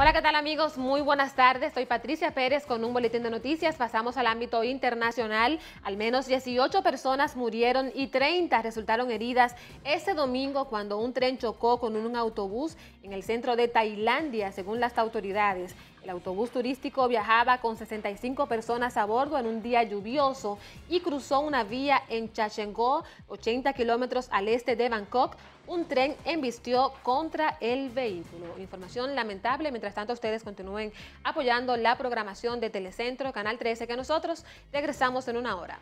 Hola, ¿qué tal amigos? Muy buenas tardes. Soy Patricia Pérez con un boletín de noticias. Pasamos al ámbito internacional. Al menos 18 personas murieron y 30 resultaron heridas ese domingo cuando un tren chocó con un autobús en el centro de Tailandia, según las autoridades. El autobús turístico viajaba con 65 personas a bordo en un día lluvioso y cruzó una vía en Chachengó, 80 kilómetros al este de Bangkok. Un tren embistió contra el vehículo. Información lamentable mientras tanto, ustedes continúen apoyando la programación de Telecentro, Canal 13, que nosotros regresamos en una hora.